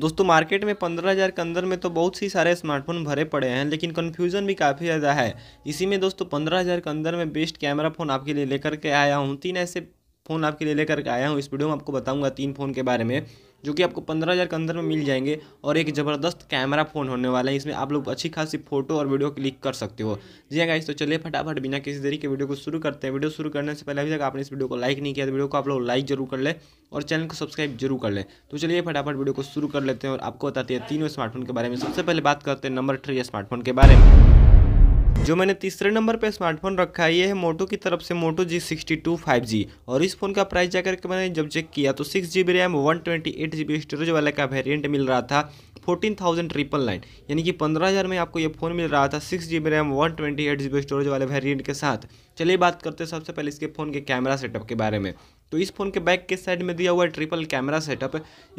दोस्तों मार्केट में पंद्रह हज़ार के अंदर में तो बहुत सी सारे स्मार्टफोन भरे पड़े हैं लेकिन कन्फ्यूजन भी काफ़ी ज़्यादा है इसी में दोस्तों पंद्रह हज़ार के अंदर में बेस्ट कैमरा फ़ोन आपके लिए लेकर के आया हूँ तीन ऐसे फ़ोन आपके लिए लेकर के आया हूँ इस वीडियो में आपको बताऊँगा तीन फ़ोन के बारे में जो कि आपको पंद्रह हज़ार के अंदर में मिल जाएंगे और एक ज़बरदस्त कैमरा फ़ोन होने वाला है इसमें आप लोग अच्छी खासी फोटो और वीडियो क्लिक कर सकते हो जी गाइस हाँ तो चलिए फटाफट बिना किसी तरीके के वीडियो को शुरू करते हैं वीडियो शुरू करने से पहले अभी तक आपने इस वीडियो को लाइक नहीं किया तो वीडियो को आप लोग लाइक जरूर कर ले और चैनल को सब्सक्राइब जरूर कर ले तो चलिए फटाफट वीडियो को शुरू कर लेते हैं और आपको बताते हैं तीनों स्मार्टफोन के बारे में सबसे पहले बात करते हैं नंबर थ्री स्मार्टफोन के बारे में जो मैंने तीसरे नंबर पे स्मार्टफोन रखा है ये है मोटो की तरफ से Moto G sixty two five G और इस फोन का प्राइस जाकर के मैंने जब चेक किया तो six G B RAM one twenty eight G B storage वाले का वेरियंट मिल रहा था फोर्टीन थाउजेंड ट्रिपल नाइन यानी कि पंद्रह हज़ार में आपको ये फ़ोन मिल रहा था six G B RAM one twenty eight G B storage वाले वेरियंट के साथ चलिए बात करते हैं सबसे पहले इसके फ़ोन के कैमरा सेटअप के बारे में तो इस फ़ोन के बैक के साइड में दिया हुआ है ट्रिपल कैमरा सेटअप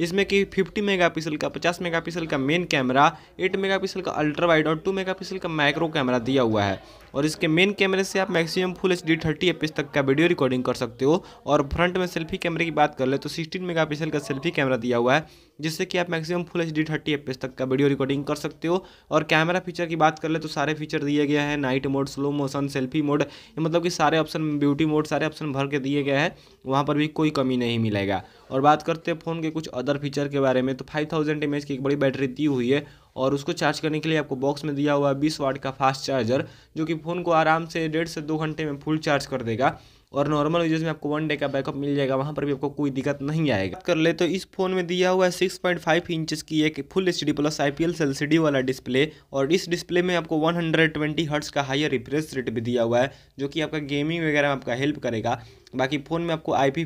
इसमें कि 50 मेगापिक्सल का 50 मेगापिक्सल का मेन कैमरा 8 मेगापिक्सल का अल्ट्रा वाइड और 2 मेगापिक्सल का माइक्रो कैमरा दिया हुआ है और इसके मेन कैमरे से आप maximum full H D thirty तक का वीडियो रिकॉर्डिंग कर सकते हो और फ्रंट में सेल्फी कैमरे की बात कर ले तो सिक्सटीन मेगा का सेल्फी कैमरा दिया हुआ है जिससे कि आप maximum full H D thirty F तक का वीडियो रिकॉर्डिंग कर सकते हो और कैमरा फीचर की बात कर ले तो सारे फीचर दिए गए हैं night mode slow motion selfie mode मतलब कि सारे ऑप्शन ब्यूटी मोड सारे ऑप्शन भर के दिए गए हैं वहाँ पर भी कोई कमी नहीं मिलेगा और बात करते हैं फ़ोन के कुछ अदर फीचर के बारे में तो फाइव थाउजेंड एम की एक बड़ी बैटरी दी हुई है और उसको चार्ज करने के लिए आपको बॉक्स में दिया हुआ है बीस वाट का फास्ट चार्जर जो कि फ़ोन को आराम से डेढ़ से दो घंटे में फुल चार्ज कर देगा और नॉर्मल यूजर्स में आपको वन डे का बैकअप मिल जाएगा वहाँ पर भी आपको कोई दिक्कत नहीं आएगा कर ले तो इस फोन में दिया हुआ है सिक्स पॉइंट फाइव इंचज़ की एक full H D plus I P L L C D वाला डिस्प्ले और इस डिस्प्ले में आपको वन हंड्रेड ट्वेंटी हर्ट्स का हाइयर रिफ्रेश रेट भी दिया हुआ है जो कि आपका गेमिंग वगैरह में आपका हेल्प करेगा बाकी फ़ोन में आपको आई की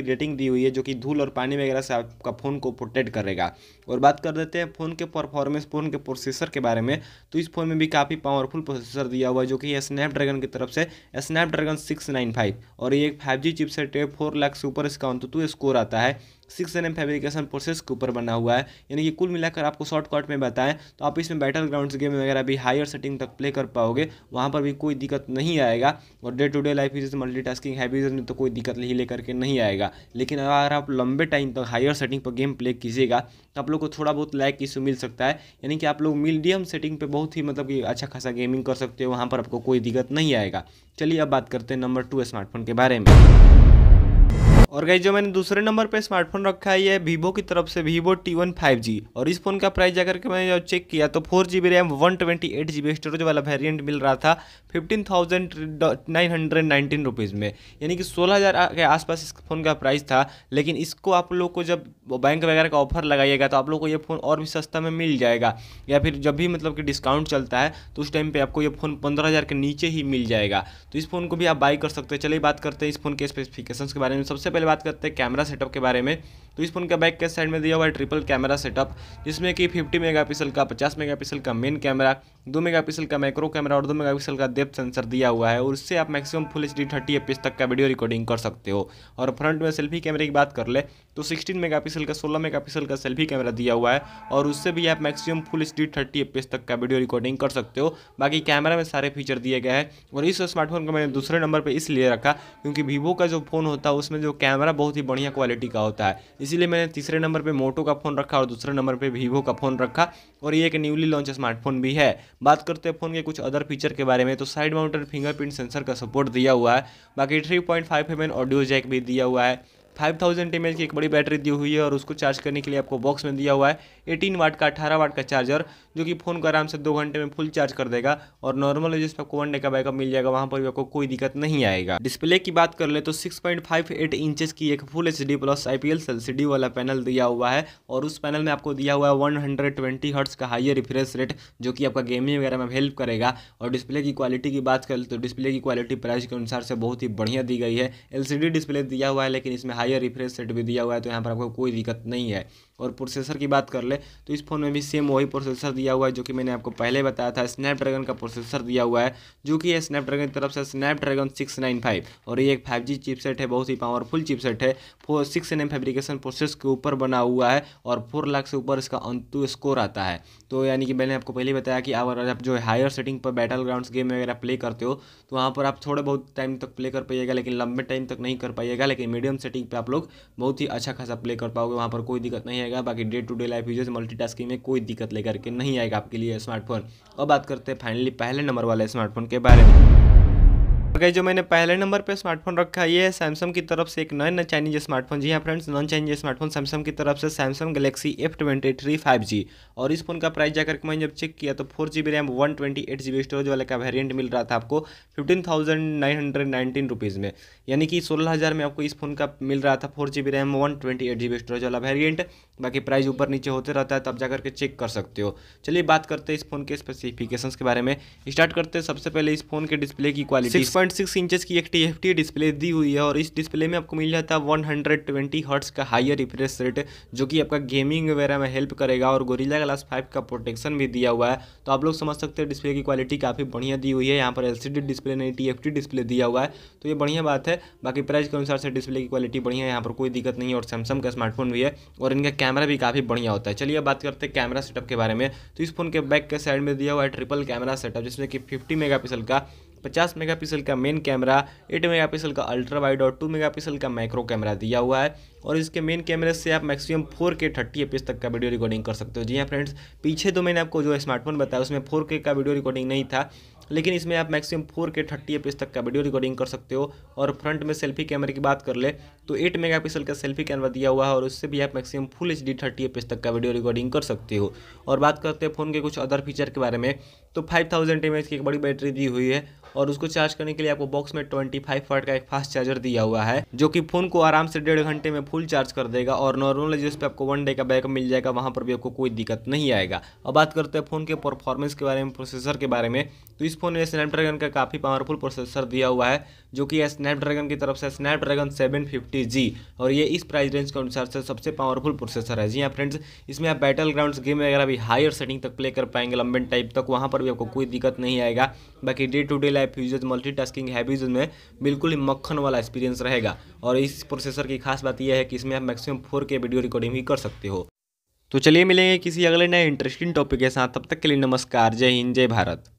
रेटिंग दी हुई है जो कि धूल और पानी वगैरह से आपका फ़ोन को प्रोटेक्ट करेगा और बात कर देते हैं फ़ोन के परफॉर्मेंस फ़ोन के प्रोसेसर के बारे में तो इस फ़ोन में भी काफ़ी पावरफुल प्रोसेसर दिया हुआ है जो कि स्नैपड्रैगन की तरफ से स्नैपड्रैगन सिक्स और ये एक फाइव जी चिपसेट है फोर लैक्स सुपर इसका अंतु स्कोर आता है six N M fabrication process के ऊपर बना हुआ है यानी कि कुल मिलाकर आपको शॉर्टकट में बताएं तो आप इसमें बैटल ग्राउंड गेम वगैरह भी हायर सेटिंग तक प्ले कर पाओगे वहाँ पर भी कोई दिक्कत नहीं आएगा और day to day life users multi tasking में तो कोई दिक्कत ही लेकर के नहीं आएगा लेकिन अगर आप लंबे टाइम तक हायर सेटिंग पर गेम प्ले कीजिएगा तो आप लोग को थोड़ा बहुत लैक इशू मिल सकता है यानी कि आप लोग मीडियम सेटिंग पर बहुत ही मतलब कि अच्छा खासा गेमिंग कर सकते हो वहाँ पर आपको कोई दिक्कत नहीं आएगा चलिए अब बात करते हैं नंबर टू स्मार्टफोन के बारे में और गई जो मैंने दूसरे नंबर पे स्मार्टफोन रखा है ये वीवो की तरफ से Vivo T one five G और इस फोन का प्राइस जाकर के मैंने जब चेक किया तो four G B RAM one twenty eight G B storage वाला वेरियंट मिल रहा था fifteen thousand nine hundred nineteen rupees में यानी कि सोलह हज़ार के आसपास इस फोन का प्राइस था लेकिन इसको आप लोग को जब बैंक वगैरह का ऑफर लगाइएगा तो आप लोग को ये फ़ोन और भी सस्ता में मिल जाएगा या फिर जब भी मतलब कि डिस्काउंट चलता है तो उस टाइम पे आपको ये फ़ोन पंद्रह हज़ार के नीचे ही मिल जाएगा तो इस फ़ोन को भी आप बाई कर सकते हैं चलिए बात करते हैं इस फ़ोन के स्पेसिफिकेशंस के बारे में सबसे पहले पहले बात करते हैं कैमरा सेटअप के बारे में तो इस फ़ोन का बैक के साइड में दिया हुआ है ट्रिपल कैमरा सेटअप जिसमें कि 50 मेगापिक्सल का 50 मेगापिक्सल का मेन कैमरा 2 मेगापिक्सल का माइक्रो कैमरा और 2 मेगापिक्सल का डेप्थ सेंसर दिया हुआ है और उससे आप maximum full H D thirty तक का वीडियो रिकॉर्डिंग कर सकते हो और फ्रंट में सेल्फी कैमरे की बात कर ले तो सिक्सटीन मेगा का सोलह मेगा का सेल्फी कैमरा दिया हुआ है और उससे भी आप maximum full H D thirty तक का वीडियो रिकॉर्डिंग कर सकते हो बाकी कैमरा में सारे फीचर दिए गए हैं और इस स्मार्टफोन को मैंने दूसरे नंबर पर इसलिए रखा क्योंकि वीवो का जो फ़ोन होता है उसमें जो कैमरा बहुत ही बढ़िया क्वालिटी का होता है इसीलिए मैंने तीसरे नंबर पर मोटो का फ़ोन रखा और दूसरे नंबर पर वीवो का फ़ोन रखा और ये एक न्यूली लॉन्च स्मार्टफोन भी है बात करते हैं फ़ोन के कुछ अदर फीचर के बारे में तो साइड माउंटेड फिंगरप्रिंट सेंसर का सपोर्ट दिया हुआ है बाकी three point five M audio jack भी दिया हुआ है फाइव थाउजेंड एम की एक बड़ी बैटरी दी हुई है और उसको चार्ज करने के लिए आपको बॉक्स में दिया हुआ है एटीन वाट का अठारह वाट का चार्जर जो कि फ़ोन को आराम से दो घंटे में फुल चार्ज कर देगा और नॉर्मल जिस पर आपको वन डे का बैकअप मिल जाएगा वहाँ पर भी आपको कोई दिक्कत नहीं आएगा डिस्प्ले की बात कर ले तो six point five eight inches की एक full H D plus I P L वाला पैनल दिया हुआ है और उस पैनल में आपको दिया हुआ है वन हंड्रेड ट्वेंटी हर्ट्स का हाइयर रिफ्रेश रेट जो कि आपका गेमिंग वगैरह में हेल्प करेगा और डिस्प्ले की क्वालिटी की बात कर ले तो डिस्प्ले की क्वालिटी प्राइस के अनुसार से बहुत ही बढ़िया दी गई है एल सी डी डिस्प्ले दिया हुआ है लेकिन इसमें हायर रिफ्रेश रेट भी दिया हुआ है तो यहाँ पर आपको कोई दिक्कत नहीं है और प्रोसेसर की बात कर ले तो इस फ़ोन में भी सेम वही प्रोसेसर दिया हुआ है जो कि मैंने आपको पहले बताया था स्नैपड्रैगन का प्रोसेसर दिया हुआ है जो कि स्नैप स्नैपड्रैगन की तरफ से स्नैपड्रैगन सिक्स नाइन फाइव और ये एक फाइव जी चिपसेट है बहुत ही पावरफुल चिपसेट है four six N M fabrication process के ऊपर बना हुआ है और फोर लाख से ऊपर इसका अंतु स्कोर आता है तो यानी कि मैंने आपको पहले बताया कि अगर आप जो है हायर सेटिंग पर बैटल ग्राउंड गेम वगैरह प्ले करते हो तो वहाँ पर आप थोड़े बहुत टाइम तक प्ले कर पाइएगा लेकिन लंबे टाइम तक नहीं कर पाइएगा लेकिन मीडियम सेटिंग पर आप लोग बहुत ही अच्छा खासा प्ले कर पाओगे वहाँ पर कोई दिक्कत नहीं है जाएगा बाकी day to day life users multitasking में कोई दिक्कत लेकर के नहीं आएगा आपके लिए स्मार्टफोन और बात करते हैं फाइनली पहले नंबर वाले स्मार्टफोन के बारे में जो मैंने पहले नंबर पे स्मार्टफोन रखा है ये सैमसंग की तरफ से एक नए चाइनीज स्मार्टफोन जी हाँ friends non Chinese smartphone Samsung की तरफ से Samsung Galaxy F twenty three five G और इस फोन का प्राइस जाकर के मैंने जब चेक किया तो four G B RAM one twenty eight G B storage वाले का वेरियंट मिल रहा था आपको fifteen thousand nine hundred nineteen rupees में यानी कि सोलह हज़ार में आपको इस फोन का मिल रहा था four G B RAM one twenty eight G B storage वाला वेरियंट बाकी प्राइस ऊपर नीचे होते रहता है तब जाकर के चेक कर सकते हो चलिए बात करते हैं इस फोन के स्पेसिफिकेशन के बारे में स्टार्ट करते हैं सबसे पहले इस फोन के डिस्प्ले की क्वालिटी पॉइंट सिक्स इंचज की एक टी एफ टी डिस्प्ले दी हुई है और इस डिस्प्ले में आपको मिल जाता है वन हंड्रेड ट्वेंटी हर्ट्स का हाइयर रिफ्रेश रेट जो कि आपका गेमिंग वगैरह में हेल्प करेगा और गोरिल्ला ग्लास फाइव का प्रोटेक्शन भी दिया हुआ है तो आप लोग समझ सकते हैं डिस्प्ले की क्वालिटी काफ़ी बढ़िया दी हुई है यहाँ पर एल सी डी डिस्प्ले नहीं टी एफ टी डिस्प्ले दिया हुआ है तो ये बढ़िया बात है बाकी प्राइस के अनुसार से डिस्प्ले की क्वालिटी बढ़िया है यहाँ पर कोई दिक्कत नहीं है और सैमसंग का स्मार्टफोन भी है और इनका कैमरा भी काफ़ी बढ़िया होता है चलिए बात करते हैं कैमरा सेटअप के बारे में तो इस फोन के बैक के साइड में दिया हुआ है ट्रिपल कैमरा सेटअप जिसमें कि फिफ्टी मेगा का 50 मेगापिक्सल का मेन कैमरा 8 मेगापिक्सल का अल्ट्रा वाइड और 2 मेगापिक्सल का माइक्रो कैमरा दिया हुआ है और इसके मेन कैमरे से आप मैक्सिमम 4K 30 तक का वीडियो रिकॉर्डिंग कर सकते हो जी हाँ फ्रेंड्स पीछे तो मैंने आपको जो स्मार्टफोन बताया उसमें 4K का वीडियो रिकॉर्डिंग नहीं था लेकिन इसमें आप मैक्सिमम 4K 30 तक का वीडियो रिकॉर्डिंग कर सकते हो और फ्रंट में सेल्फी कैमरे की बात कर ले तो 8 मेगापिक्सल का सेल्फी कैमरा दिया हुआ है और उससे भी आप maximum full H D thirty F तक का वीडियो रिकॉर्डिंग कर सकते हो और बात करते हैं फ़ोन के कुछ अदर फीचर के बारे में तो फाइव थाउजेंड एम एच की एक बड़ी बैटरी दी हुई है और उसको चार्ज करने के लिए आपको बॉक्स में ट्वेंटी फाइव वाट का एक फास्ट चार्जर दिया हुआ है जो कि फ़ोन को आराम से डेढ़ घंटे में फुल चार्ज कर देगा और नॉर्मल जिस पर आपको वन डे का बैकअप मिल जाएगा वहाँ पर भी आपको कोई दिक्कत नहीं आएगा अब बात करते हैं फ़ोन के परफॉर्मेंस के बारे में प्रोसेसर के बारे में तो इस फोन में स्नैपड्रैगन का काफ़ी पावरफुल प्रोसेसर दिया हुआ है जो कि स्नैपड्रैगन की तरफ से स्नैपड्रैगन सेवन फिफ्टी जी और ये इस प्राइस रेंज के अनुसार से सबसे पावरफुल प्रोसेसर है जी हाँ फ्रेंड्स इसमें आप बैटल ग्राउंड गेम वगैरह भी हायर सेटिंग तक प्ले कर पाएंगे लंबे टाइप तक वहाँ पर भी आपको कोई दिक्कत नहीं आएगा बाकी day to day life usage multi tasking में बिल्कुल ही मक्खन वाला एक्सपीरियंस रहेगा और इस प्रोसेसर की खास बात यह है कि इसमें आप maximum four K video recording भी कर सकते हो तो चलिए मिलेंगे किसी अगले नए इंटरेस्टिंग टॉपिक के साथ तब तक के लिए नमस्कार जय हिंद जय भारत